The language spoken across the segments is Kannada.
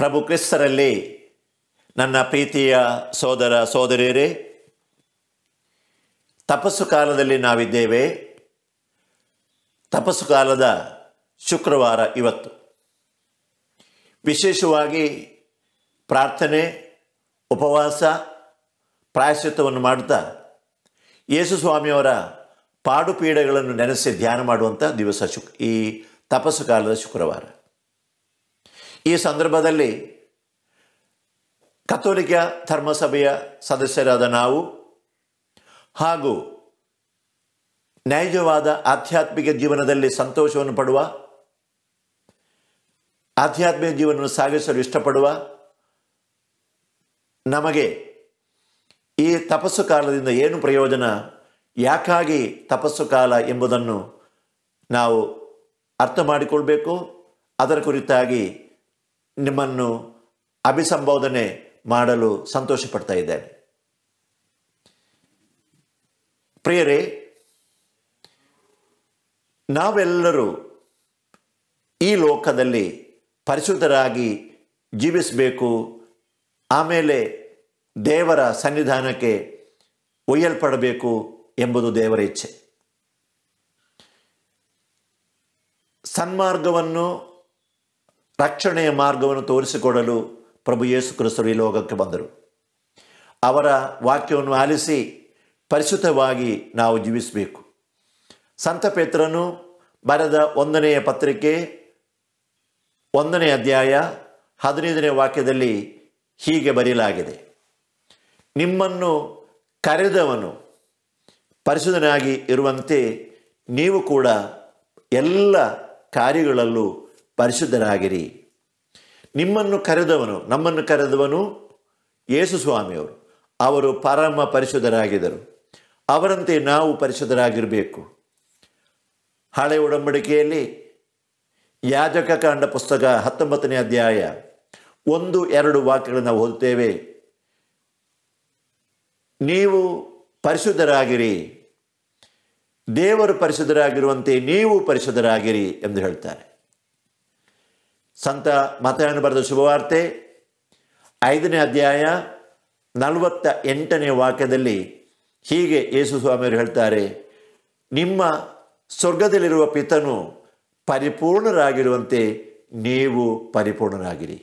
ಪ್ರಭು ಕ್ರಿಸ್ತರಲ್ಲಿ ನನ್ನ ಪ್ರೀತಿಯ ಸೋದರ ಸೋದರಿಯರೇ ತಪಸ್ಸು ಕಾಲದಲ್ಲಿ ನಾವಿದ್ದೇವೆ ತಪಸ್ಸು ಕಾಲದ ಶುಕ್ರವಾರ ಇವತ್ತು ವಿಶೇಷವಾಗಿ ಪ್ರಾರ್ಥನೆ ಉಪವಾಸ ಪ್ರಾಯಶ್ಚಿತ್ವವನ್ನು ಮಾಡ್ತಾ ಯೇಸು ಸ್ವಾಮಿಯವರ ಪಾಡುಪೀಡೆಗಳನ್ನು ನೆನೆಸಿ ಧ್ಯಾನ ಮಾಡುವಂಥ ದಿವಸ ಶುಕ್ ಈ ತಪಸ್ಸು ಕಾಲದ ಶುಕ್ರವಾರ ಈ ಸಂದರ್ಭದಲ್ಲಿ ಕಥೋಲಿಕ ಧರ್ಮಸಭೆಯ ಸದಸ್ಯರಾದ ನಾವು ಹಾಗೂ ನೈಜವಾದ ಆಧ್ಯಾತ್ಮಿಕ ಜೀವನದಲ್ಲಿ ಸಂತೋಷವನ್ನು ಪಡುವ ಆಧ್ಯಾತ್ಮಿಕ ಜೀವನವನ್ನು ಸಾಗಿಸಲು ಇಷ್ಟಪಡುವ ನಮಗೆ ಈ ತಪಸ್ಸು ಕಾಲದಿಂದ ಏನು ಪ್ರಯೋಜನ ಯಾಕಾಗಿ ತಪಸ್ಸು ಕಾಲ ಎಂಬುದನ್ನು ನಾವು ಅರ್ಥ ಮಾಡಿಕೊಳ್ಬೇಕು ಅದರ ಕುರಿತಾಗಿ ನಿಮ್ಮನ್ನು ಅಭಿಸಂಬೋಧನೆ ಮಾಡಲು ಪಡ್ತಾ ಇದ್ದೇನೆ ಪ್ರಿಯರೇ ನಾವೆಲ್ಲರೂ ಈ ಲೋಕದಲ್ಲಿ ಪರಿಶುದ್ಧರಾಗಿ ಜೀವಿಸಬೇಕು ಆಮೇಲೆ ದೇವರ ಸನ್ನಿಧಾನಕ್ಕೆ ಒಯ್ಯಲ್ಪಡಬೇಕು ಎಂಬುದು ದೇವರ ಇಚ್ಛೆ ಸನ್ಮಾರ್ಗವನ್ನು ರಕ್ಷಣೆಯ ಮಾರ್ಗವನ್ನು ತೋರಿಸಿಕೊಡಲು ಪ್ರಭು ಯೇಸು ಕ್ರಿಸ್ತರು ಈ ಲೋಕಕ್ಕೆ ಬಂದರು ಅವರ ವಾಕ್ಯವನ್ನು ಆಲಿಸಿ ಪರಿಶುದ್ಧವಾಗಿ ನಾವು ಜೀವಿಸಬೇಕು ಸಂತ ಪೇತ್ರನು ಬರೆದ ಒಂದನೆಯ ಪತ್ರಿಕೆ ಒಂದನೇ ಅಧ್ಯಾಯ ಹದಿನೈದನೇ ವಾಕ್ಯದಲ್ಲಿ ಹೀಗೆ ಬರೆಯಲಾಗಿದೆ ನಿಮ್ಮನ್ನು ಕರೆದವನು ಪರಿಶುದ್ಧನಾಗಿ ಇರುವಂತೆ ನೀವು ಕೂಡ ಎಲ್ಲ ಕಾರ್ಯಗಳಲ್ಲೂ ಪರಿಶುದ್ಧರಾಗಿರಿ ನಿಮ್ಮನ್ನು ಕರೆದವನು ನಮ್ಮನ್ನು ಕರೆದವನು ಯೇಸು ಸ್ವಾಮಿಯವರು ಅವರು ಪರಮ ಪರಿಶುದ್ಧರಾಗಿದ್ದರು ಅವರಂತೆ ನಾವು ಪರಿಶುದ್ಧರಾಗಿರಬೇಕು ಹಳೆ ಒಡಂಬಡಿಕೆಯಲ್ಲಿ ಯಾಜಕ ಕಾಂಡ ಪುಸ್ತಕ ಹತ್ತೊಂಬತ್ತನೇ ಅಧ್ಯಾಯ ಒಂದು ಎರಡು ವಾಕ್ಯಗಳನ್ನು ಓದುತ್ತೇವೆ ನೀವು ಪರಿಶುದ್ಧರಾಗಿರಿ ದೇವರು ಪರಿಶುದ್ಧರಾಗಿರುವಂತೆ ನೀವು ಪರಿಶುದ್ಧರಾಗಿರಿ ಎಂದು ಹೇಳ್ತಾರೆ ಸಂತ ಮತಯನ್ನು ಬರೆದ ಶುಭವಾರ್ತೆ ಐದನೇ ಅಧ್ಯಾಯ ನಲವತ್ತ ಎಂಟನೇ ವಾಕ್ಯದಲ್ಲಿ ಹೀಗೆ ಯೇಸು ಸ್ವಾಮಿಯವರು ಹೇಳ್ತಾರೆ ನಿಮ್ಮ ಸ್ವರ್ಗದಲ್ಲಿರುವ ಪಿತನು ಪರಿಪೂರ್ಣರಾಗಿರುವಂತೆ ನೀವು ಪರಿಪೂರ್ಣರಾಗಿರಿ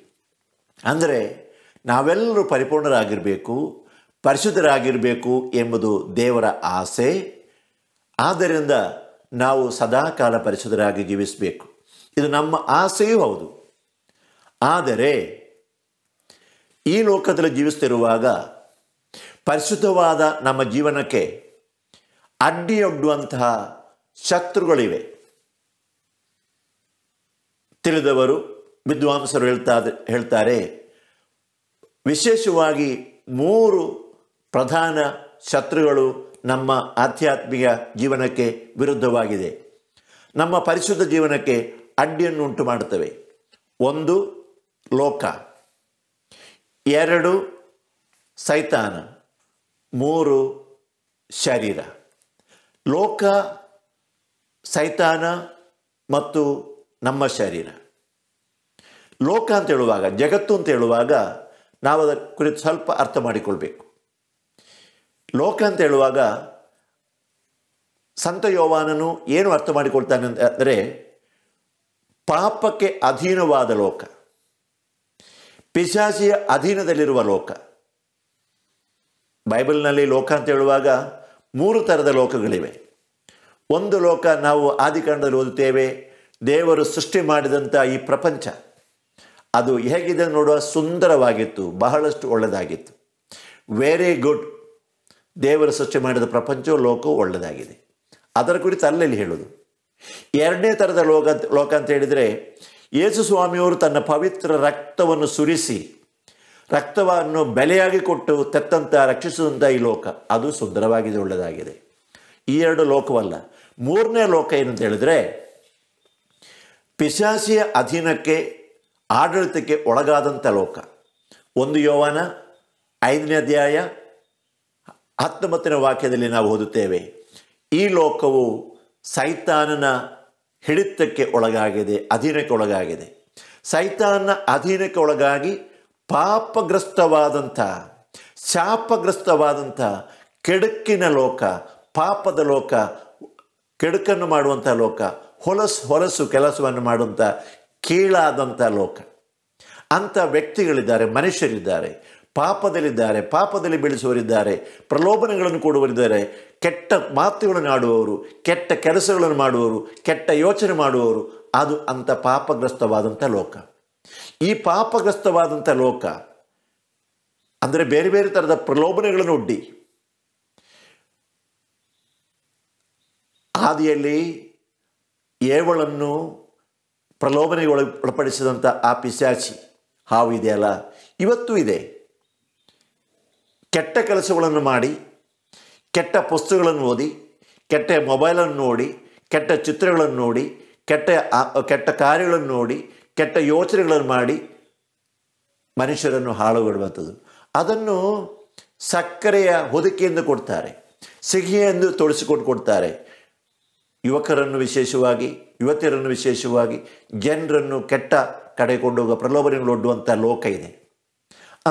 ಅಂದರೆ ನಾವೆಲ್ಲರೂ ಪರಿಪೂರ್ಣರಾಗಿರಬೇಕು ಪರಿಶುದ್ಧರಾಗಿರಬೇಕು ಎಂಬುದು ದೇವರ ಆಸೆ ಆದ್ದರಿಂದ ನಾವು ಸದಾಕಾಲ ಪರಿಶುದ್ಧರಾಗಿ ಜೀವಿಸಬೇಕು ಇದು ನಮ್ಮ ಆಸೆಯೂ ಹೌದು ಆದರೆ ಈ ಲೋಕದಲ್ಲಿ ಜೀವಿಸ್ತಿರುವಾಗ ಪರಿಶುದ್ಧವಾದ ನಮ್ಮ ಜೀವನಕ್ಕೆ ಅಡ್ಡಿಯೊಡ್ಡುವಂತಹ ಶತ್ರುಗಳಿವೆ ತಿಳಿದವರು ವಿದ್ವಾಂಸರು ಹೇಳ್ತಾ ಹೇಳ್ತಾರೆ ವಿಶೇಷವಾಗಿ ಮೂರು ಪ್ರಧಾನ ಶತ್ರುಗಳು ನಮ್ಮ ಆಧ್ಯಾತ್ಮಿಕ ಜೀವನಕ್ಕೆ ವಿರುದ್ಧವಾಗಿದೆ ನಮ್ಮ ಪರಿಶುದ್ಧ ಜೀವನಕ್ಕೆ ಅಡ್ಡಿಯನ್ನು ಉಂಟು ಮಾಡುತ್ತವೆ ಒಂದು ಲೋಕ ಎರಡು ಸೈತಾನ ಮೂರು ಶರೀರ ಲೋಕ ಸೈತಾನ ಮತ್ತು ನಮ್ಮ ಶರೀರ ಲೋಕ ಅಂತ ಹೇಳುವಾಗ ಜಗತ್ತು ಅಂತ ಹೇಳುವಾಗ ನಾವು ಅದರ ಕುರಿತು ಸ್ವಲ್ಪ ಅರ್ಥ ಮಾಡಿಕೊಳ್ಬೇಕು ಲೋಕ ಅಂತ ಹೇಳುವಾಗ ಸಂತ ಯೋವಾನನು ಏನು ಅರ್ಥ ಮಾಡಿಕೊಳ್ತಾನೆ ಅಂದರೆ ಪಾಪಕ್ಕೆ ಅಧೀನವಾದ ಲೋಕ ಪಿಶಾಚಿಯ ಅಧೀನದಲ್ಲಿರುವ ಲೋಕ ಬೈಬಲ್ನಲ್ಲಿ ಲೋಕ ಅಂತ ಹೇಳುವಾಗ ಮೂರು ಥರದ ಲೋಕಗಳಿವೆ ಒಂದು ಲೋಕ ನಾವು ಆದಿಕಾಂಡದಲ್ಲಿ ಓದುತ್ತೇವೆ ದೇವರು ಸೃಷ್ಟಿ ಮಾಡಿದಂಥ ಈ ಪ್ರಪಂಚ ಅದು ಹೇಗಿದೆ ನೋಡುವ ಸುಂದರವಾಗಿತ್ತು ಬಹಳಷ್ಟು ಒಳ್ಳೆಯದಾಗಿತ್ತು ವೆರಿ ಗುಡ್ ದೇವರು ಸೃಷ್ಟಿ ಮಾಡಿದ ಪ್ರಪಂಚವು ಲೋಕವು ಒಳ್ಳೆಯದಾಗಿದೆ ಅದರ ಕುರಿತು ಅಲ್ಲಲ್ಲಿ ಹೇಳೋದು ಎರಡನೇ ಥರದ ಲೋಕ ಲೋಕ ಅಂತ ಹೇಳಿದರೆ ಯೇಸು ಸ್ವಾಮಿಯವರು ತನ್ನ ಪವಿತ್ರ ರಕ್ತವನ್ನು ಸುರಿಸಿ ರಕ್ತವನ್ನು ಬೆಲೆಯಾಗಿ ಕೊಟ್ಟು ತೆತ್ತಂತ ರಕ್ಷಿಸಿದಂಥ ಈ ಲೋಕ ಅದು ಸುಂದರವಾಗಿದೆ ಒಳ್ಳೆಯದಾಗಿದೆ ಈ ಎರಡು ಲೋಕವಲ್ಲ ಮೂರನೇ ಲೋಕ ಏನಂತ ಹೇಳಿದ್ರೆ ಪಿಶಾಸಿಯ ಅಧೀನಕ್ಕೆ ಆಡಳಿತಕ್ಕೆ ಒಳಗಾದಂಥ ಲೋಕ ಒಂದು ಯೋವನ ಐದನೇ ಅಧ್ಯಾಯ ಹತ್ತೊಂಬತ್ತನೇ ವಾಕ್ಯದಲ್ಲಿ ನಾವು ಓದುತ್ತೇವೆ ಈ ಲೋಕವು ಸೈತಾನನ ಹಿಡಿತಕ್ಕೆ ಒಳಗಾಗಿದೆ ಅಧೀನಕ್ಕೆ ಒಳಗಾಗಿದೆ ಸೈತಾನ್ನ ಅಧೀನಕ್ಕೆ ಒಳಗಾಗಿ ಪಾಪಗ್ರಸ್ತವಾದಂಥ ಶಾಪಗ್ರಸ್ತವಾದಂಥ ಕೆಡುಕಿನ ಲೋಕ ಪಾಪದ ಲೋಕ ಕೆಡುಕನ್ನು ಮಾಡುವಂಥ ಲೋಕ ಹೊಲಸು ಹೊಲಸು ಕೆಲಸವನ್ನು ಮಾಡುವಂಥ ಕೀಳಾದಂಥ ಲೋಕ ಅಂಥ ವ್ಯಕ್ತಿಗಳಿದ್ದಾರೆ ಮನುಷ್ಯರಿದ್ದಾರೆ ಪಾಪದಲ್ಲಿದ್ದಾರೆ ಪಾಪದಲ್ಲಿ ಬೆಳೆಸುವರಿದ್ದಾರೆ ಪ್ರಲೋಭನೆಗಳನ್ನು ಕೊಡುವರಿದ್ದಾರೆ ಕೆಟ್ಟ ಮಾತುಗಳನ್ನು ಆಡುವವರು ಕೆಟ್ಟ ಕೆಲಸಗಳನ್ನು ಮಾಡುವವರು ಕೆಟ್ಟ ಯೋಚನೆ ಮಾಡುವವರು ಅದು ಅಂಥ ಪಾಪಗ್ರಸ್ತವಾದಂಥ ಲೋಕ ಈ ಪಾಪಗ್ರಸ್ತವಾದಂಥ ಲೋಕ ಅಂದರೆ ಬೇರೆ ಬೇರೆ ಥರದ ಪ್ರಲೋಭನೆಗಳನ್ನು ಒಡ್ಡಿ ಆದಿಯಲ್ಲಿ ಏವಳನ್ನು ಪ್ರಲೋಭನೆಗೆ ಒಳಪಡಿಸಿದಂಥ ಆ ಪಿಸಾಚಿ ಹಾವು ಇದೆಯಲ್ಲ ಇವತ್ತು ಇದೆ ಕೆಟ್ಟ ಕೆಲಸಗಳನ್ನು ಮಾಡಿ ಕೆಟ್ಟ ಪುಸ್ತಕಗಳನ್ನು ಓದಿ ಕೆಟ್ಟ ಮೊಬೈಲನ್ನು ನೋಡಿ ಕೆಟ್ಟ ಚಿತ್ರಗಳನ್ನು ನೋಡಿ ಕೆಟ್ಟ ಕೆಟ್ಟ ಕಾರ್ಯಗಳನ್ನು ನೋಡಿ ಕೆಟ್ಟ ಯೋಚನೆಗಳನ್ನು ಮಾಡಿ ಮನುಷ್ಯರನ್ನು ಬಿಡುವಂಥದ್ದು ಅದನ್ನು ಸಕ್ಕರೆಯ ಹೊದಿಕೆಯಿಂದ ಕೊಡ್ತಾರೆ ಸಿಹಿಯೆಂದು ತೊಡಸಿಕೊಂಡು ಕೊಡ್ತಾರೆ ಯುವಕರನ್ನು ವಿಶೇಷವಾಗಿ ಯುವತಿಯರನ್ನು ವಿಶೇಷವಾಗಿ ಜನರನ್ನು ಕೆಟ್ಟ ಕಡೆ ಪ್ರಲೋಭನೆಗಳು ಒಡ್ಡುವಂಥ ಲೋಕ ಇದೆ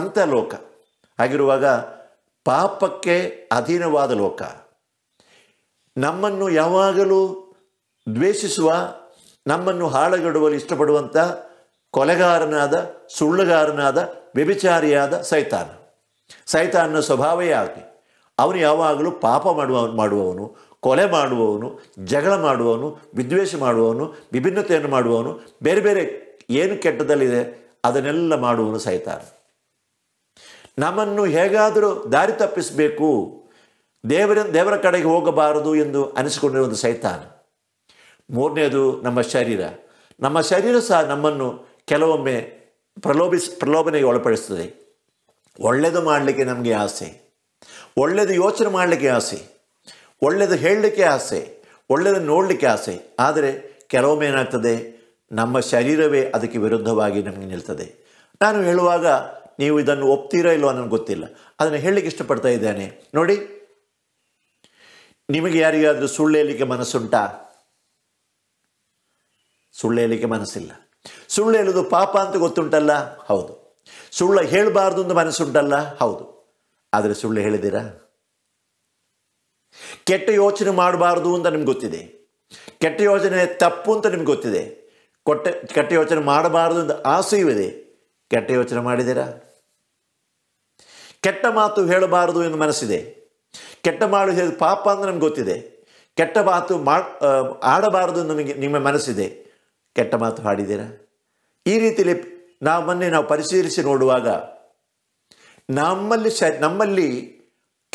ಅಂಥ ಲೋಕ ಹಾಗಿರುವಾಗ ಪಾಪಕ್ಕೆ ಅಧೀನವಾದ ಲೋಕ ನಮ್ಮನ್ನು ಯಾವಾಗಲೂ ದ್ವೇಷಿಸುವ ನಮ್ಮನ್ನು ಹಾಳಗಡುವಲ್ಲಿ ಇಷ್ಟಪಡುವಂಥ ಕೊಲೆಗಾರನಾದ ಸುಳ್ಳುಗಾರನಾದ ವ್ಯಭಿಚಾರಿಯಾದ ಸೈತಾನ ಸೈತಾನನ ಸ್ವಭಾವೇ ಆಗಿ ಅವನು ಯಾವಾಗಲೂ ಪಾಪ ಮಾಡುವ ಮಾಡುವವನು ಕೊಲೆ ಮಾಡುವವನು ಜಗಳ ಮಾಡುವವನು ವಿದ್ವೇಷ ಮಾಡುವವನು ವಿಭಿನ್ನತೆಯನ್ನು ಮಾಡುವವನು ಬೇರೆ ಬೇರೆ ಏನು ಕೆಟ್ಟದಲ್ಲಿದೆ ಅದನ್ನೆಲ್ಲ ಮಾಡುವವನು ಸೈತಾನ ನಮ್ಮನ್ನು ಹೇಗಾದರೂ ದಾರಿ ತಪ್ಪಿಸಬೇಕು ದೇವರ ದೇವರ ಕಡೆಗೆ ಹೋಗಬಾರದು ಎಂದು ಅನಿಸಿಕೊಂಡಿರುವ ಸೈತಾನ ಮೂರನೇದು ನಮ್ಮ ಶರೀರ ನಮ್ಮ ಶರೀರ ಸಹ ನಮ್ಮನ್ನು ಕೆಲವೊಮ್ಮೆ ಪ್ರಲೋಭಿಸ್ ಪ್ರಲೋಭನೆಗೆ ಒಳಪಡಿಸ್ತದೆ ಒಳ್ಳೆಯದು ಮಾಡಲಿಕ್ಕೆ ನಮಗೆ ಆಸೆ ಒಳ್ಳೆಯದು ಯೋಚನೆ ಮಾಡಲಿಕ್ಕೆ ಆಸೆ ಒಳ್ಳೆಯದು ಹೇಳಲಿಕ್ಕೆ ಆಸೆ ಒಳ್ಳೆಯದು ನೋಡಲಿಕ್ಕೆ ಆಸೆ ಆದರೆ ಕೆಲವೊಮ್ಮೆ ಏನಾಗ್ತದೆ ನಮ್ಮ ಶರೀರವೇ ಅದಕ್ಕೆ ವಿರುದ್ಧವಾಗಿ ನಮಗೆ ನಿಲ್ತದೆ ನಾನು ಹೇಳುವಾಗ ನೀವು ಇದನ್ನು ಒಪ್ತೀರಾ ಇಲ್ವೋ ನನಗೆ ಗೊತ್ತಿಲ್ಲ ಅದನ್ನು ಹೇಳಲಿಕ್ಕೆ ಇಷ್ಟಪಡ್ತಾ ಇದ್ದೇನೆ ನೋಡಿ ನಿಮಗೆ ಯಾರಿಗಾದರೂ ಸುಳ್ಳು ಹೇಳಲಿಕ್ಕೆ ಮನಸ್ಸುಂಟಾ ಸುಳ್ಳು ಹೇಳಲಿಕ್ಕೆ ಮನಸ್ಸಿಲ್ಲ ಸುಳ್ಳು ಹೇಳೋದು ಪಾಪ ಅಂತ ಗೊತ್ತುಂಟಲ್ಲ ಹೌದು ಸುಳ್ಳು ಹೇಳಬಾರ್ದು ಅಂತ ಮನಸ್ಸುಂಟಲ್ಲ ಹೌದು ಆದರೆ ಸುಳ್ಳು ಹೇಳಿದ್ದೀರಾ ಕೆಟ್ಟ ಯೋಚನೆ ಮಾಡಬಾರ್ದು ಅಂತ ನಿಮ್ಗೆ ಗೊತ್ತಿದೆ ಕೆಟ್ಟ ಯೋಚನೆ ತಪ್ಪು ಅಂತ ನಿಮ್ಗೆ ಗೊತ್ತಿದೆ ಕೊಟ್ಟ ಕೆಟ್ಟ ಯೋಚನೆ ಮಾಡಬಾರ್ದು ಅಂತ ಆಸೆಯೂ ಇದೆ ಕೆಟ್ಟ ಯೋಚನೆ ಮಾಡಿದ್ದೀರಾ ಕೆಟ್ಟ ಮಾತು ಹೇಳಬಾರದು ಎಂದು ಮನಸ್ಸಿದೆ ಕೆಟ್ಟ ಮಾಡು ಹೇಳಿದ ಪಾಪ ಅಂದರೆ ನಮ್ಗೆ ಗೊತ್ತಿದೆ ಕೆಟ್ಟ ಮಾತು ಮಾಡಿ ಆಡಬಾರದು ನಮಗೆ ನಿಮ್ಮ ಮನಸ್ಸಿದೆ ಕೆಟ್ಟ ಮಾತು ಹಾಡಿದ್ದೀರಾ ಈ ರೀತಿಯಲ್ಲಿ ನಾವು ಮೊನ್ನೆ ನಾವು ಪರಿಶೀಲಿಸಿ ನೋಡುವಾಗ ನಮ್ಮಲ್ಲಿ ಶ ನಮ್ಮಲ್ಲಿ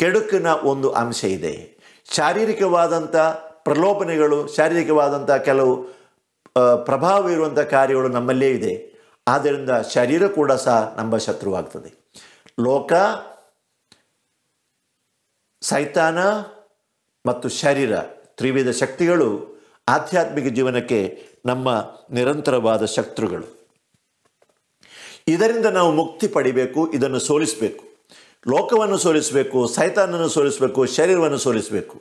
ಕೆಡುಕಿನ ಒಂದು ಅಂಶ ಇದೆ ಶಾರೀರಿಕವಾದಂಥ ಪ್ರಲೋಭನೆಗಳು ಶಾರೀರಿಕವಾದಂಥ ಕೆಲವು ಪ್ರಭಾವ ಇರುವಂಥ ಕಾರ್ಯಗಳು ನಮ್ಮಲ್ಲೇ ಇದೆ ಆದ್ದರಿಂದ ಶರೀರ ಕೂಡ ಸಹ ನಮ್ಮ ಶತ್ರುವಾಗ್ತದೆ ಲೋಕ ಸೈತಾನ ಮತ್ತು ಶರೀರ ತ್ರಿವಿಧ ಶಕ್ತಿಗಳು ಆಧ್ಯಾತ್ಮಿಕ ಜೀವನಕ್ಕೆ ನಮ್ಮ ನಿರಂತರವಾದ ಶತ್ರುಗಳು ಇದರಿಂದ ನಾವು ಮುಕ್ತಿ ಪಡಿಬೇಕು ಇದನ್ನು ಸೋಲಿಸಬೇಕು ಲೋಕವನ್ನು ಸೋಲಿಸಬೇಕು ಸೈತಾನನ್ನು ಸೋಲಿಸಬೇಕು ಶರೀರವನ್ನು ಸೋಲಿಸಬೇಕು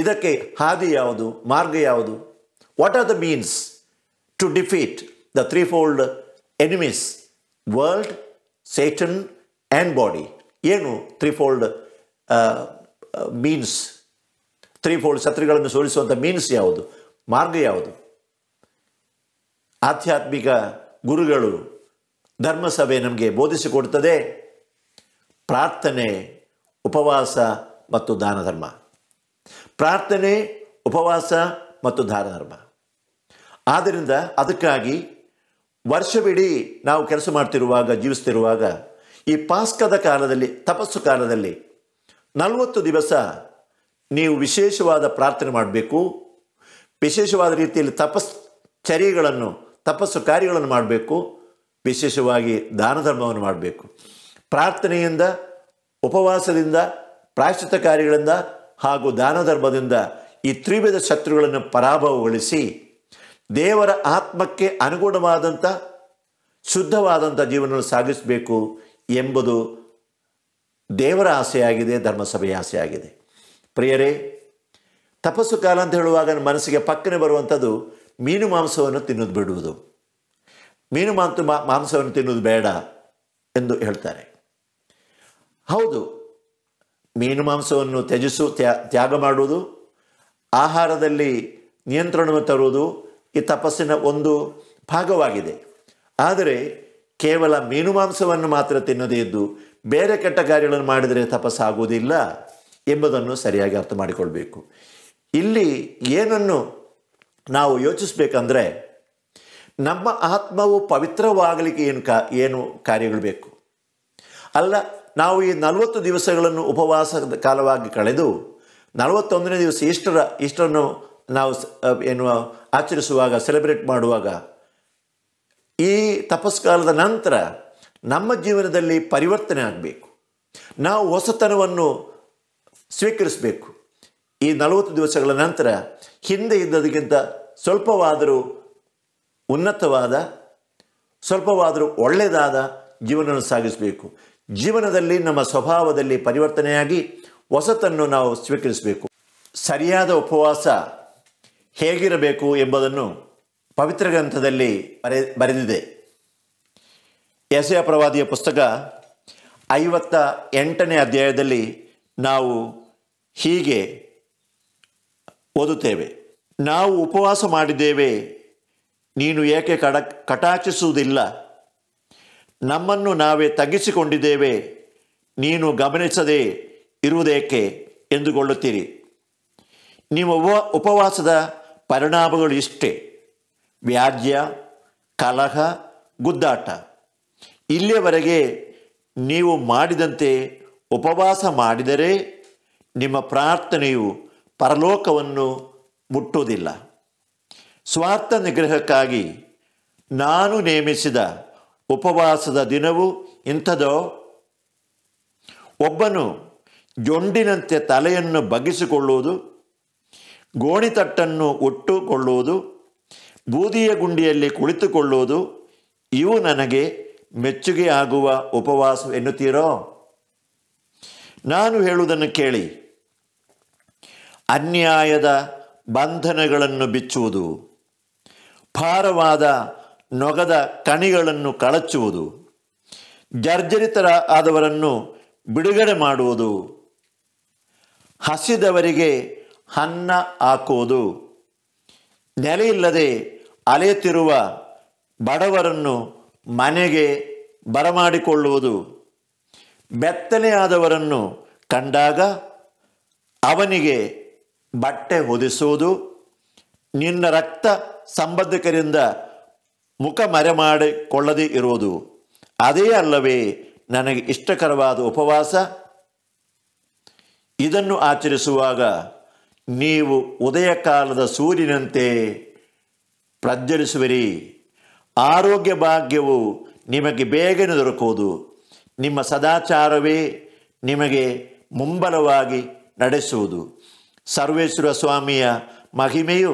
ಇದಕ್ಕೆ ಹಾದಿ ಯಾವುದು ಮಾರ್ಗ ಯಾವುದು what are the means to defeat the threefold enemies world Satan and body ಏನು ತ್ರಿಫೋಲ್ಡ್ ಮೀನ್ಸ್ ತ್ರಿಫೋಲ್ಡ್ ಶತ್ರುಗಳನ್ನು ಸೋಲಿಸುವಂಥ ಮೀನ್ಸ್ ಯಾವುದು ಮಾರ್ಗ ಯಾವುದು ಆಧ್ಯಾತ್ಮಿಕ ಗುರುಗಳು ಧರ್ಮಸಭೆ ನಮಗೆ ಬೋಧಿಸಿಕೊಡ್ತದೆ ಪ್ರಾರ್ಥನೆ ಉಪವಾಸ ಮತ್ತು ದಾನ ಧರ್ಮ ಪ್ರಾರ್ಥನೆ ಉಪವಾಸ ಮತ್ತು ದಾನ ಧರ್ಮ ಆದ್ದರಿಂದ ಅದಕ್ಕಾಗಿ ವರ್ಷವಿಡೀ ನಾವು ಕೆಲಸ ಮಾಡ್ತಿರುವಾಗ ಜೀವಿಸ್ತಿರುವಾಗ ಈ ಪಾಸ್ಕದ ಕಾಲದಲ್ಲಿ ತಪಸ್ಸು ಕಾಲದಲ್ಲಿ ನಲವತ್ತು ದಿವಸ ನೀವು ವಿಶೇಷವಾದ ಪ್ರಾರ್ಥನೆ ಮಾಡಬೇಕು ವಿಶೇಷವಾದ ರೀತಿಯಲ್ಲಿ ಚರಿಗಳನ್ನು ತಪಸ್ಸು ಕಾರ್ಯಗಳನ್ನು ಮಾಡಬೇಕು ವಿಶೇಷವಾಗಿ ದಾನ ಧರ್ಮವನ್ನು ಮಾಡಬೇಕು ಪ್ರಾರ್ಥನೆಯಿಂದ ಉಪವಾಸದಿಂದ ಪ್ರಾಶ್ಚಿತ ಕಾರ್ಯಗಳಿಂದ ಹಾಗೂ ದಾನ ಧರ್ಮದಿಂದ ಈ ತ್ರಿವಿಧ ಶತ್ರುಗಳನ್ನು ಪರಾಭವಗೊಳಿಸಿ ದೇವರ ಆತ್ಮಕ್ಕೆ ಅನುಗುಣವಾದಂಥ ಶುದ್ಧವಾದಂಥ ಜೀವನವನ್ನು ಸಾಗಿಸಬೇಕು ಎಂಬುದು ದೇವರ ಆಸೆಯಾಗಿದೆ ಧರ್ಮಸಭೆಯ ಆಸೆಯಾಗಿದೆ ಪ್ರಿಯರೇ ತಪಸ್ಸು ಕಾಲ ಅಂತ ಹೇಳುವಾಗ ಮನಸ್ಸಿಗೆ ಪಕ್ಕನೆ ಬರುವಂಥದ್ದು ಮೀನು ಮಾಂಸವನ್ನು ತಿನ್ನೋದು ಬಿಡುವುದು ಮೀನು ಮಾಂತ ಮಾಂಸವನ್ನು ತಿನ್ನೋದು ಬೇಡ ಎಂದು ಹೇಳ್ತಾರೆ ಹೌದು ಮೀನು ಮಾಂಸವನ್ನು ತ್ಯಜಿಸು ತ್ಯಾಗ ಮಾಡುವುದು ಆಹಾರದಲ್ಲಿ ನಿಯಂತ್ರಣವನ್ನು ತರುವುದು ಈ ತಪಸ್ಸಿನ ಒಂದು ಭಾಗವಾಗಿದೆ ಆದರೆ ಕೇವಲ ಮೀನು ಮಾಂಸವನ್ನು ಮಾತ್ರ ತಿನ್ನದೇ ಇದ್ದು ಬೇರೆ ಕೆಟ್ಟ ಕಾರ್ಯಗಳನ್ನು ಮಾಡಿದರೆ ತಪಸ್ಸಾಗುವುದಿಲ್ಲ ಎಂಬುದನ್ನು ಸರಿಯಾಗಿ ಅರ್ಥ ಮಾಡಿಕೊಳ್ಬೇಕು ಇಲ್ಲಿ ಏನನ್ನು ನಾವು ಯೋಚಿಸಬೇಕಂದ್ರೆ ನಮ್ಮ ಆತ್ಮವು ಪವಿತ್ರವಾಗಲಿಕ್ಕೆ ಏನು ಕಾ ಏನು ಕಾರ್ಯಗಳು ಬೇಕು ಅಲ್ಲ ನಾವು ಈ ನಲವತ್ತು ದಿವಸಗಳನ್ನು ಉಪವಾಸದ ಕಾಲವಾಗಿ ಕಳೆದು ನಲವತ್ತೊಂದನೇ ದಿವಸ ಇಷ್ಟರ ಇಷ್ಟರನ್ನು ನಾವು ಏನು ಆಚರಿಸುವಾಗ ಸೆಲೆಬ್ರೇಟ್ ಮಾಡುವಾಗ ಈ ತಪಸ್ಕಾಲದ ನಂತರ ನಮ್ಮ ಜೀವನದಲ್ಲಿ ಪರಿವರ್ತನೆ ಆಗಬೇಕು ನಾವು ಹೊಸತನವನ್ನು ಸ್ವೀಕರಿಸಬೇಕು ಈ ನಲವತ್ತು ದಿವಸಗಳ ನಂತರ ಹಿಂದೆ ಇದ್ದದಕ್ಕಿಂತ ಸ್ವಲ್ಪವಾದರೂ ಉನ್ನತವಾದ ಸ್ವಲ್ಪವಾದರೂ ಒಳ್ಳೆಯದಾದ ಜೀವನವನ್ನು ಸಾಗಿಸಬೇಕು ಜೀವನದಲ್ಲಿ ನಮ್ಮ ಸ್ವಭಾವದಲ್ಲಿ ಪರಿವರ್ತನೆಯಾಗಿ ಹೊಸತನ್ನು ನಾವು ಸ್ವೀಕರಿಸಬೇಕು ಸರಿಯಾದ ಉಪವಾಸ ಹೇಗಿರಬೇಕು ಎಂಬುದನ್ನು ಪವಿತ್ರ ಗ್ರಂಥದಲ್ಲಿ ಬರೆ ಬರೆದಿದೆ ಎಸೆಯ ಪ್ರವಾದಿಯ ಪುಸ್ತಕ ಐವತ್ತ ಎಂಟನೇ ಅಧ್ಯಾಯದಲ್ಲಿ ನಾವು ಹೀಗೆ ಓದುತ್ತೇವೆ ನಾವು ಉಪವಾಸ ಮಾಡಿದ್ದೇವೆ ನೀನು ಏಕೆ ಕಡ ಕಟಾಕ್ಷಿಸುವುದಿಲ್ಲ ನಮ್ಮನ್ನು ನಾವೇ ತಗ್ಗಿಸಿಕೊಂಡಿದ್ದೇವೆ ನೀನು ಗಮನಿಸದೆ ಇರುವುದೇಕೆ ಎಂದುಕೊಳ್ಳುತ್ತೀರಿ ನಿಮ್ಮ ಉಪವಾಸದ ಪರಿಣಾಮಗಳು ಇಷ್ಟೇ ವ್ಯಾಜ್ಯ ಕಲಹ ಗುದ್ದಾಟ ಇಲ್ಲಿಯವರೆಗೆ ನೀವು ಮಾಡಿದಂತೆ ಉಪವಾಸ ಮಾಡಿದರೆ ನಿಮ್ಮ ಪ್ರಾರ್ಥನೆಯು ಪರಲೋಕವನ್ನು ಮುಟ್ಟುವುದಿಲ್ಲ ಸ್ವಾರ್ಥ ನಿಗ್ರಹಕ್ಕಾಗಿ ನಾನು ನೇಮಿಸಿದ ಉಪವಾಸದ ದಿನವು ಇಂಥದೋ ಒಬ್ಬನು ಜೊಂಡಿನಂತೆ ತಲೆಯನ್ನು ಬಗ್ಗಿಸಿಕೊಳ್ಳುವುದು ಗೋಣಿತಟ್ಟನ್ನು ಒಟ್ಟುಕೊಳ್ಳುವುದು ಬೂದಿಯ ಗುಂಡಿಯಲ್ಲಿ ಕುಳಿತುಕೊಳ್ಳುವುದು ಇವು ನನಗೆ ಮೆಚ್ಚುಗೆ ಆಗುವ ಉಪವಾಸ ಎನ್ನುತ್ತೀರೋ ನಾನು ಹೇಳುವುದನ್ನು ಕೇಳಿ ಅನ್ಯಾಯದ ಬಂಧನಗಳನ್ನು ಬಿಚ್ಚುವುದು ಭಾರವಾದ ನೊಗದ ಕಣಿಗಳನ್ನು ಕಳಚುವುದು ಜರ್ಜರಿತರ ಆದವರನ್ನು ಬಿಡುಗಡೆ ಮಾಡುವುದು ಹಸಿದವರಿಗೆ ಅನ್ನ ಹಾಕುವುದು ನೆಲೆಯಿಲ್ಲದೆ ಅಲೆಯುತ್ತಿರುವ ಬಡವರನ್ನು ಮನೆಗೆ ಬರಮಾಡಿಕೊಳ್ಳುವುದು ಬೆತ್ತನೆಯಾದವರನ್ನು ಕಂಡಾಗ ಅವನಿಗೆ ಬಟ್ಟೆ ಹೊದಿಸುವುದು ನಿನ್ನ ರಕ್ತ ಸಂಬಂಧಿಕರಿಂದ ಮುಖ ಮರೆ ಮಾಡಿಕೊಳ್ಳದೇ ಇರುವುದು ಅದೇ ಅಲ್ಲವೇ ನನಗೆ ಇಷ್ಟಕರವಾದ ಉಪವಾಸ ಇದನ್ನು ಆಚರಿಸುವಾಗ ನೀವು ಉದಯ ಕಾಲದ ಸೂರ್ಯನಂತೆ ಪ್ರಜ್ವಲಿಸುವಿರಿ ಆರೋಗ್ಯ ಭಾಗ್ಯವು ನಿಮಗೆ ಬೇಗನೆ ದೊರಕುವುದು ನಿಮ್ಮ ಸದಾಚಾರವೇ ನಿಮಗೆ ಮುಂಬಲವಾಗಿ ನಡೆಸುವುದು ಸರ್ವೇಶ್ವರ ಸ್ವಾಮಿಯ ಮಹಿಮೆಯು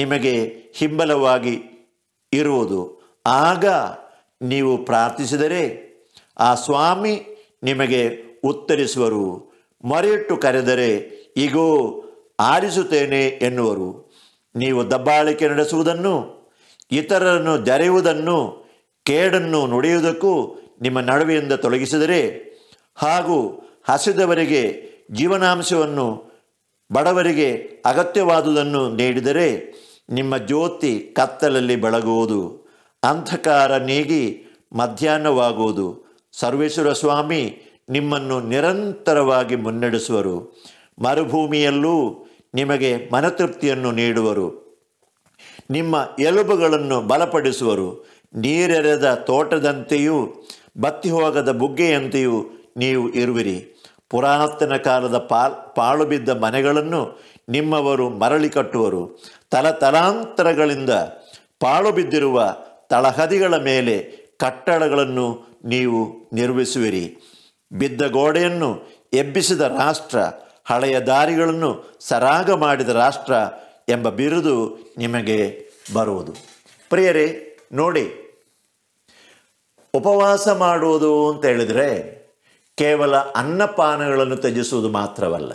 ನಿಮಗೆ ಹಿಂಬಲವಾಗಿ ಇರುವುದು ಆಗ ನೀವು ಪ್ರಾರ್ಥಿಸಿದರೆ ಆ ಸ್ವಾಮಿ ನಿಮಗೆ ಉತ್ತರಿಸುವರು ಮರೆಯಿಟ್ಟು ಕರೆದರೆ ಈಗೋ ಆರಿಸುತ್ತೇನೆ ಎನ್ನುವರು ನೀವು ದಬ್ಬಾಳಿಕೆ ನಡೆಸುವುದನ್ನು ಇತರರನ್ನು ಜರೆಯುವುದನ್ನು ಕೇಡನ್ನು ನುಡಿಯುವುದಕ್ಕೂ ನಿಮ್ಮ ನಡುವೆಯಿಂದ ತೊಲಗಿಸಿದರೆ ಹಾಗೂ ಹಸಿದವರಿಗೆ ಜೀವನಾಂಶವನ್ನು ಬಡವರಿಗೆ ಅಗತ್ಯವಾದುದನ್ನು ನೀಡಿದರೆ ನಿಮ್ಮ ಜ್ಯೋತಿ ಕತ್ತಲಲ್ಲಿ ಬೆಳಗುವುದು ಅಂಧಕಾರ ನೀಗಿ ಮಧ್ಯಾಹ್ನವಾಗುವುದು ಸರ್ವೇಶ್ವರ ಸ್ವಾಮಿ ನಿಮ್ಮನ್ನು ನಿರಂತರವಾಗಿ ಮುನ್ನಡೆಸುವರು ಮರುಭೂಮಿಯಲ್ಲೂ ನಿಮಗೆ ಮನತೃಪ್ತಿಯನ್ನು ನೀಡುವರು ನಿಮ್ಮ ಎಲುಬುಗಳನ್ನು ಬಲಪಡಿಸುವರು ನೀರೆರೆದ ತೋಟದಂತೆಯೂ ಬತ್ತಿ ಹೋಗದ ಬುಗ್ಗೆಯಂತೆಯೂ ನೀವು ಇರುವಿರಿ ಪುರಾತನ ಕಾಲದ ಪಾಲ್ ಪಾಳು ಬಿದ್ದ ಮನೆಗಳನ್ನು ನಿಮ್ಮವರು ಮರಳಿ ಕಟ್ಟುವರು ತಲತಲಾಂತರಗಳಿಂದ ಪಾಳು ಬಿದ್ದಿರುವ ತಳಹದಿಗಳ ಮೇಲೆ ಕಟ್ಟಡಗಳನ್ನು ನೀವು ನಿರ್ಮಿಸುವಿರಿ ಬಿದ್ದ ಗೋಡೆಯನ್ನು ಎಬ್ಬಿಸಿದ ರಾಷ್ಟ್ರ ಹಳೆಯ ದಾರಿಗಳನ್ನು ಸರಾಗ ಮಾಡಿದ ರಾಷ್ಟ್ರ ಎಂಬ ಬಿರುದು ನಿಮಗೆ ಬರುವುದು ಪ್ರಿಯರೇ ನೋಡಿ ಉಪವಾಸ ಮಾಡುವುದು ಅಂತ ಹೇಳಿದರೆ ಕೇವಲ ಅನ್ನಪಾನಗಳನ್ನು ತ್ಯಜಿಸುವುದು ಮಾತ್ರವಲ್ಲ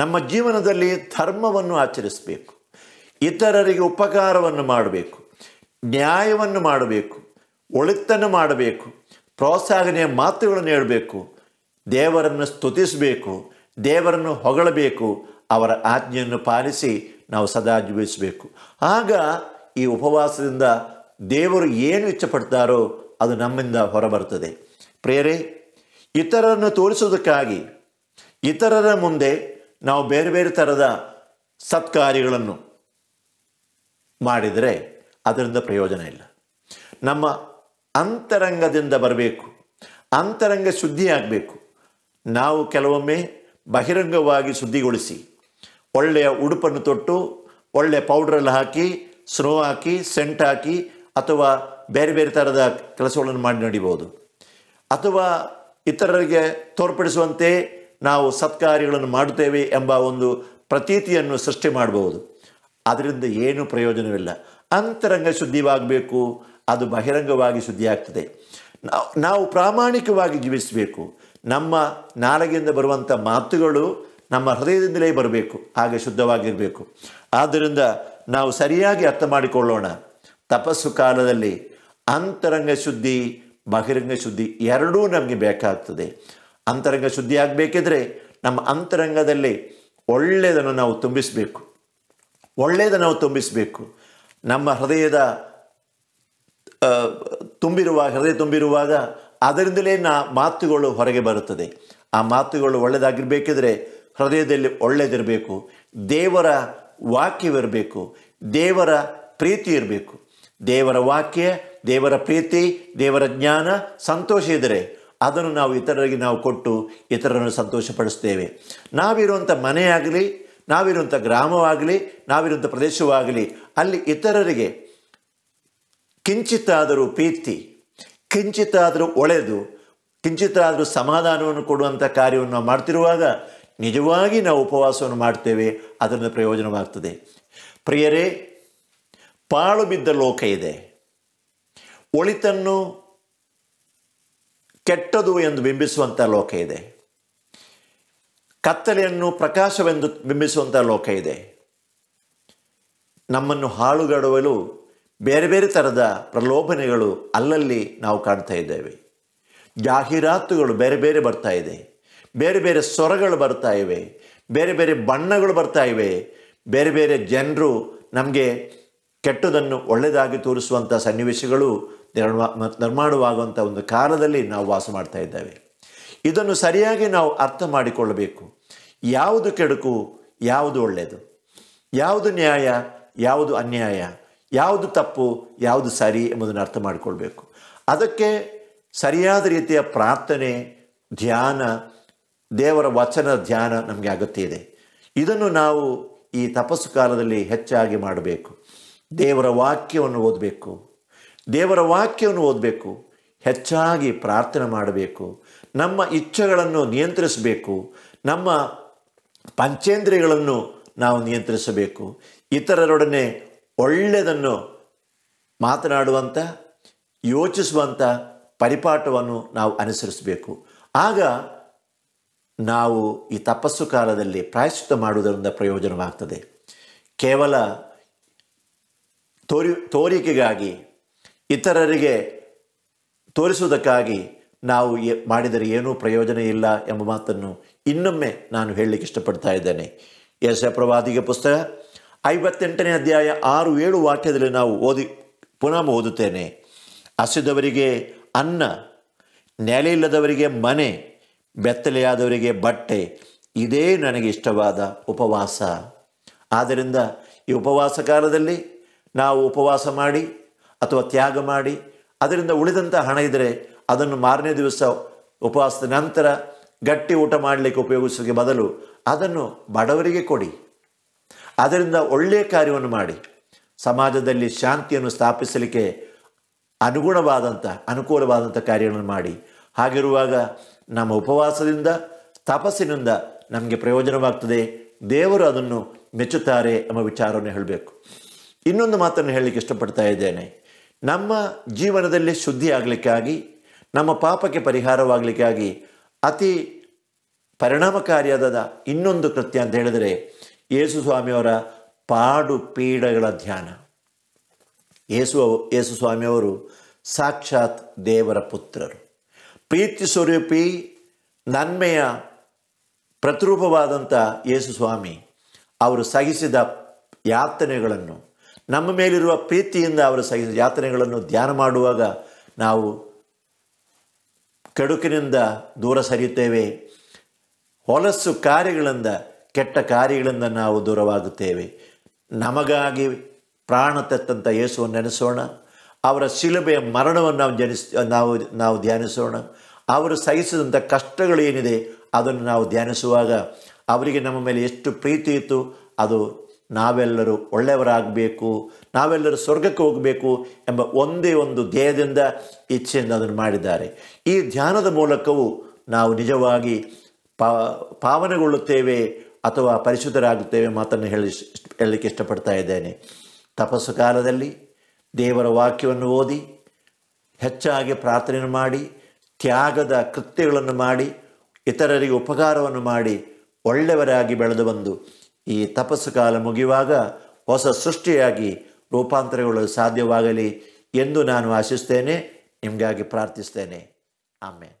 ನಮ್ಮ ಜೀವನದಲ್ಲಿ ಧರ್ಮವನ್ನು ಆಚರಿಸಬೇಕು ಇತರರಿಗೆ ಉಪಕಾರವನ್ನು ಮಾಡಬೇಕು ನ್ಯಾಯವನ್ನು ಮಾಡಬೇಕು ಒಳಿತನ್ನು ಮಾಡಬೇಕು ಪ್ರೋತ್ಸಾಹನೆಯ ಮಾತುಗಳನ್ನು ಹೇಳಬೇಕು ದೇವರನ್ನು ಸ್ತುತಿಸಬೇಕು ದೇವರನ್ನು ಹೊಗಳಬೇಕು ಅವರ ಆಜ್ಞೆಯನ್ನು ಪಾಲಿಸಿ ನಾವು ಸದಾ ಜೀವಿಸಬೇಕು ಆಗ ಈ ಉಪವಾಸದಿಂದ ದೇವರು ಏನು ಇಚ್ಛಪಡ್ತಾರೋ ಅದು ನಮ್ಮಿಂದ ಹೊರಬರ್ತದೆ ಪ್ರೇರೆ ಇತರರನ್ನು ತೋರಿಸೋದಕ್ಕಾಗಿ ಇತರರ ಮುಂದೆ ನಾವು ಬೇರೆ ಬೇರೆ ಥರದ ಸತ್ಕಾರ್ಯಗಳನ್ನು ಮಾಡಿದರೆ ಅದರಿಂದ ಪ್ರಯೋಜನ ಇಲ್ಲ ನಮ್ಮ ಅಂತರಂಗದಿಂದ ಬರಬೇಕು ಅಂತರಂಗ ಶುದ್ಧಿಯಾಗಬೇಕು ನಾವು ಕೆಲವೊಮ್ಮೆ ಬಹಿರಂಗವಾಗಿ ಶುದ್ಧಿಗೊಳಿಸಿ ಒಳ್ಳೆಯ ಉಡುಪನ್ನು ತೊಟ್ಟು ಒಳ್ಳೆಯ ಪೌಡ್ರಲ್ಲಿ ಹಾಕಿ ಸ್ನೋ ಹಾಕಿ ಸೆಂಟ್ ಹಾಕಿ ಅಥವಾ ಬೇರೆ ಬೇರೆ ಥರದ ಕೆಲಸಗಳನ್ನು ಮಾಡಿ ನಡಿಬೋದು ಅಥವಾ ಇತರರಿಗೆ ತೋರ್ಪಡಿಸುವಂತೆ ನಾವು ಸತ್ಕಾರ್ಯಗಳನ್ನು ಮಾಡುತ್ತೇವೆ ಎಂಬ ಒಂದು ಪ್ರತೀತಿಯನ್ನು ಸೃಷ್ಟಿ ಮಾಡಬಹುದು ಅದರಿಂದ ಏನೂ ಪ್ರಯೋಜನವಿಲ್ಲ ಅಂತರಂಗ ಶುದ್ಧಿವಾಗಬೇಕು ಅದು ಬಹಿರಂಗವಾಗಿ ಶುದ್ಧಿಯಾಗ್ತದೆ ನಾವು ನಾವು ಪ್ರಾಮಾಣಿಕವಾಗಿ ಜೀವಿಸಬೇಕು ನಮ್ಮ ನಾಲಗೆಯಿಂದ ಬರುವಂಥ ಮಾತುಗಳು ನಮ್ಮ ಹೃದಯದಿಂದಲೇ ಬರಬೇಕು ಹಾಗೆ ಶುದ್ಧವಾಗಿರಬೇಕು ಆದ್ದರಿಂದ ನಾವು ಸರಿಯಾಗಿ ಅರ್ಥ ಮಾಡಿಕೊಳ್ಳೋಣ ತಪಸ್ಸು ಕಾಲದಲ್ಲಿ ಅಂತರಂಗ ಶುದ್ಧಿ ಬಹಿರಂಗ ಶುದ್ಧಿ ಎರಡೂ ನಮಗೆ ಬೇಕಾಗ್ತದೆ ಅಂತರಂಗ ಶುದ್ಧಿ ಆಗಬೇಕಿದ್ರೆ ನಮ್ಮ ಅಂತರಂಗದಲ್ಲಿ ಒಳ್ಳೆಯದನ್ನು ನಾವು ತುಂಬಿಸಬೇಕು ಒಳ್ಳೆಯದನ್ನು ನಾವು ತುಂಬಿಸಬೇಕು ನಮ್ಮ ಹೃದಯದ ತುಂಬಿರುವ ಹೃದಯ ತುಂಬಿರುವಾಗ ಅದರಿಂದಲೇ ನಾ ಮಾತುಗಳು ಹೊರಗೆ ಬರುತ್ತದೆ ಆ ಮಾತುಗಳು ಒಳ್ಳೆಯದಾಗಿರಬೇಕಿದ್ರೆ ಹೃದಯದಲ್ಲಿ ಒಳ್ಳೆಯದಿರಬೇಕು ದೇವರ ವಾಕ್ಯವಿರಬೇಕು ದೇವರ ಪ್ರೀತಿ ಇರಬೇಕು ದೇವರ ವಾಕ್ಯ ದೇವರ ಪ್ರೀತಿ ದೇವರ ಜ್ಞಾನ ಸಂತೋಷ ಇದ್ದರೆ ಅದನ್ನು ನಾವು ಇತರರಿಗೆ ನಾವು ಕೊಟ್ಟು ಇತರರನ್ನು ಸಂತೋಷಪಡಿಸ್ತೇವೆ ನಾವಿರುವಂಥ ಮನೆಯಾಗಲಿ ನಾವಿರುವಂಥ ಗ್ರಾಮವಾಗಲಿ ನಾವಿರುವಂಥ ಪ್ರದೇಶವಾಗಲಿ ಅಲ್ಲಿ ಇತರರಿಗೆ ಕಿಂಚಿತ್ತಾದರೂ ಪ್ರೀತಿ ಕಿಂಚಿತಾದರೂ ಒಳೆದು ಕಿಂಚಿತಾದರೂ ಸಮಾಧಾನವನ್ನು ಕೊಡುವಂಥ ಕಾರ್ಯವನ್ನು ನಾವು ಮಾಡ್ತಿರುವಾಗ ನಿಜವಾಗಿ ನಾವು ಉಪವಾಸವನ್ನು ಮಾಡ್ತೇವೆ ಅದರಿಂದ ಪ್ರಯೋಜನವಾಗ್ತದೆ ಪ್ರಿಯರೇ ಪಾಳು ಬಿದ್ದ ಲೋಕ ಇದೆ ಒಳಿತನ್ನು ಕೆಟ್ಟದು ಎಂದು ಬಿಂಬಿಸುವಂಥ ಲೋಕ ಇದೆ ಕತ್ತಲೆಯನ್ನು ಪ್ರಕಾಶವೆಂದು ಬಿಂಬಿಸುವಂಥ ಲೋಕ ಇದೆ ನಮ್ಮನ್ನು ಹಾಳುಗಡವಲು ಬೇರೆ ಬೇರೆ ಥರದ ಪ್ರಲೋಭನೆಗಳು ಅಲ್ಲಲ್ಲಿ ನಾವು ಕಾಣ್ತಾ ಇದ್ದೇವೆ ಜಾಹೀರಾತುಗಳು ಬೇರೆ ಬೇರೆ ಬರ್ತಾ ಇದೆ ಬೇರೆ ಬೇರೆ ಸ್ವರಗಳು ಬರ್ತಾ ಇವೆ ಬೇರೆ ಬೇರೆ ಬಣ್ಣಗಳು ಬರ್ತಾ ಇವೆ ಬೇರೆ ಬೇರೆ ಜನರು ನಮಗೆ ಕೆಟ್ಟದನ್ನು ಒಳ್ಳೆಯದಾಗಿ ತೋರಿಸುವಂಥ ಸನ್ನಿವೇಶಗಳು ನಿರ್ಮಾಣವಾಗುವಂಥ ಒಂದು ಕಾಲದಲ್ಲಿ ನಾವು ವಾಸ ಮಾಡ್ತಾ ಇದ್ದೇವೆ ಇದನ್ನು ಸರಿಯಾಗಿ ನಾವು ಅರ್ಥ ಮಾಡಿಕೊಳ್ಳಬೇಕು ಯಾವುದು ಕೆಡುಕು ಯಾವುದು ಒಳ್ಳೆಯದು ಯಾವುದು ನ್ಯಾಯ ಯಾವುದು ಅನ್ಯಾಯ ಯಾವುದು ತಪ್ಪು ಯಾವುದು ಸರಿ ಎಂಬುದನ್ನು ಅರ್ಥ ಮಾಡಿಕೊಳ್ಬೇಕು ಅದಕ್ಕೆ ಸರಿಯಾದ ರೀತಿಯ ಪ್ರಾರ್ಥನೆ ಧ್ಯಾನ ದೇವರ ವಚನ ಧ್ಯಾನ ನಮಗೆ ಅಗತ್ಯ ಇದೆ ಇದನ್ನು ನಾವು ಈ ತಪಸ್ಸು ಕಾಲದಲ್ಲಿ ಹೆಚ್ಚಾಗಿ ಮಾಡಬೇಕು ದೇವರ ವಾಕ್ಯವನ್ನು ಓದಬೇಕು ದೇವರ ವಾಕ್ಯವನ್ನು ಓದಬೇಕು ಹೆಚ್ಚಾಗಿ ಪ್ರಾರ್ಥನೆ ಮಾಡಬೇಕು ನಮ್ಮ ಇಚ್ಛೆಗಳನ್ನು ನಿಯಂತ್ರಿಸಬೇಕು ನಮ್ಮ ಪಂಚೇಂದ್ರಿಯಗಳನ್ನು ನಾವು ನಿಯಂತ್ರಿಸಬೇಕು ಇತರರೊಡನೆ ಒಳ್ಳೆಯದನ್ನು ಮಾತನಾಡುವಂಥ ಯೋಚಿಸುವಂಥ ಪರಿಪಾಠವನ್ನು ನಾವು ಅನುಸರಿಸಬೇಕು ಆಗ ನಾವು ಈ ತಪಸ್ಸು ಕಾಲದಲ್ಲಿ ಪ್ರಾಯಶ್ಚಿತ ಮಾಡುವುದರಿಂದ ಪ್ರಯೋಜನವಾಗ್ತದೆ ಕೇವಲ ತೋರಿ ತೋರಿಕೆಗಾಗಿ ಇತರರಿಗೆ ತೋರಿಸುವುದಕ್ಕಾಗಿ ನಾವು ಮಾಡಿದರೆ ಏನೂ ಪ್ರಯೋಜನ ಇಲ್ಲ ಎಂಬ ಮಾತನ್ನು ಇನ್ನೊಮ್ಮೆ ನಾನು ಹೇಳಲಿಕ್ಕೆ ಇಷ್ಟಪಡ್ತಾ ಇದ್ದೇನೆ ಯಶಪ್ರವಾದಿಗೆ ಪುಸ್ತಕ ಐವತ್ತೆಂಟನೇ ಅಧ್ಯಾಯ ಆರು ಏಳು ವಾಕ್ಯದಲ್ಲಿ ನಾವು ಓದಿ ಪುನಃ ಓದುತ್ತೇನೆ ಹಸಿದವರಿಗೆ ಅನ್ನ ನೆಲೆ ಇಲ್ಲದವರಿಗೆ ಮನೆ ಬೆತ್ತಲೆಯಾದವರಿಗೆ ಬಟ್ಟೆ ಇದೇ ನನಗೆ ಇಷ್ಟವಾದ ಉಪವಾಸ ಆದ್ದರಿಂದ ಈ ಉಪವಾಸ ಕಾಲದಲ್ಲಿ ನಾವು ಉಪವಾಸ ಮಾಡಿ ಅಥವಾ ತ್ಯಾಗ ಮಾಡಿ ಅದರಿಂದ ಉಳಿದಂಥ ಹಣ ಇದ್ದರೆ ಅದನ್ನು ಮಾರನೇ ದಿವಸ ಉಪವಾಸದ ನಂತರ ಗಟ್ಟಿ ಊಟ ಮಾಡಲಿಕ್ಕೆ ಉಪಯೋಗಿಸೋಕ್ಕೆ ಬದಲು ಅದನ್ನು ಬಡವರಿಗೆ ಕೊಡಿ ಅದರಿಂದ ಒಳ್ಳೆಯ ಕಾರ್ಯವನ್ನು ಮಾಡಿ ಸಮಾಜದಲ್ಲಿ ಶಾಂತಿಯನ್ನು ಸ್ಥಾಪಿಸಲಿಕ್ಕೆ ಅನುಗುಣವಾದಂಥ ಅನುಕೂಲವಾದಂಥ ಕಾರ್ಯಗಳನ್ನು ಮಾಡಿ ಹಾಗಿರುವಾಗ ನಮ್ಮ ಉಪವಾಸದಿಂದ ತಪಸ್ಸಿನಿಂದ ನಮಗೆ ಪ್ರಯೋಜನವಾಗ್ತದೆ ದೇವರು ಅದನ್ನು ಮೆಚ್ಚುತ್ತಾರೆ ಎಂಬ ವಿಚಾರವನ್ನು ಹೇಳಬೇಕು ಇನ್ನೊಂದು ಮಾತನ್ನು ಹೇಳಲಿಕ್ಕೆ ಇಷ್ಟಪಡ್ತಾ ಇದ್ದೇನೆ ನಮ್ಮ ಜೀವನದಲ್ಲಿ ಶುದ್ಧಿ ಆಗಲಿಕ್ಕಾಗಿ ನಮ್ಮ ಪಾಪಕ್ಕೆ ಪರಿಹಾರವಾಗಲಿಕ್ಕಾಗಿ ಅತಿ ಪರಿಣಾಮಕಾರಿಯಾದ ಇನ್ನೊಂದು ಕೃತ್ಯ ಅಂತ ಹೇಳಿದರೆ ಯೇಸು ಸ್ವಾಮಿಯವರ ಪಾಡು ಪೀಡಗಳ ಧ್ಯಾನ ಯೇಸು ಯೇಸು ಸ್ವಾಮಿಯವರು ಸಾಕ್ಷಾತ್ ದೇವರ ಪುತ್ರರು ಪ್ರೀತಿ ಸ್ವರೂಪಿ ನನ್ಮೆಯ ಪ್ರತಿರೂಪವಾದಂಥ ಯೇಸು ಸ್ವಾಮಿ ಅವರು ಸಹಿಸಿದ ಯಾತನೆಗಳನ್ನು ನಮ್ಮ ಮೇಲಿರುವ ಪ್ರೀತಿಯಿಂದ ಅವರು ಸಹಿಸಿದ ಯಾತನೆಗಳನ್ನು ಧ್ಯಾನ ಮಾಡುವಾಗ ನಾವು ಕೆಡುಕಿನಿಂದ ದೂರ ಸರಿಯುತ್ತೇವೆ ಹೊಲಸು ಕಾರ್ಯಗಳಿಂದ ಕೆಟ್ಟ ಕಾರ್ಯಗಳಿಂದ ನಾವು ದೂರವಾಗುತ್ತೇವೆ ನಮಗಾಗಿ ಪ್ರಾಣ ತೆತ್ತಂಥ ಯೇಸುವನ್ನು ನೆನೆಸೋಣ ಅವರ ಶಿಲುಬೆಯ ಮರಣವನ್ನು ನಾವು ಜನಿಸ್ ನಾವು ನಾವು ಧ್ಯಾನಿಸೋಣ ಅವರು ಸಹಿಸಿದಂಥ ಕಷ್ಟಗಳೇನಿದೆ ಅದನ್ನು ನಾವು ಧ್ಯಾನಿಸುವಾಗ ಅವರಿಗೆ ನಮ್ಮ ಮೇಲೆ ಎಷ್ಟು ಪ್ರೀತಿ ಇತ್ತು ಅದು ನಾವೆಲ್ಲರೂ ಒಳ್ಳೆಯವರಾಗಬೇಕು ನಾವೆಲ್ಲರೂ ಸ್ವರ್ಗಕ್ಕೆ ಹೋಗಬೇಕು ಎಂಬ ಒಂದೇ ಒಂದು ಧ್ಯೇಯದಿಂದ ಇಚ್ಛೆಯಿಂದ ಅದನ್ನು ಮಾಡಿದ್ದಾರೆ ಈ ಧ್ಯಾನದ ಮೂಲಕವೂ ನಾವು ನಿಜವಾಗಿ ಪಾವನೆಗೊಳ್ಳುತ್ತೇವೆ ಅಥವಾ ಪರಿಶುದ್ಧರಾಗುತ್ತೇವೆ ಮಾತನ್ನು ಹೇಳಿ ಹೇಳಲಿಕ್ಕೆ ಇಷ್ಟಪಡ್ತಾ ಇದ್ದೇನೆ ತಪಸ್ಸು ಕಾಲದಲ್ಲಿ ದೇವರ ವಾಕ್ಯವನ್ನು ಓದಿ ಹೆಚ್ಚಾಗಿ ಪ್ರಾರ್ಥನೆಯನ್ನು ಮಾಡಿ ತ್ಯಾಗದ ಕೃತ್ಯಗಳನ್ನು ಮಾಡಿ ಇತರರಿಗೆ ಉಪಕಾರವನ್ನು ಮಾಡಿ ಒಳ್ಳೆಯವರಾಗಿ ಬೆಳೆದು ಬಂದು ಈ ತಪಸ್ಸು ಕಾಲ ಮುಗಿಯುವಾಗ ಹೊಸ ಸೃಷ್ಟಿಯಾಗಿ ರೂಪಾಂತರಗೊಳ್ಳಲು ಸಾಧ್ಯವಾಗಲಿ ಎಂದು ನಾನು ಆಶಿಸ್ತೇನೆ ನಿಮಗಾಗಿ ಪ್ರಾರ್ಥಿಸ್ತೇನೆ ಆಮೇಲೆ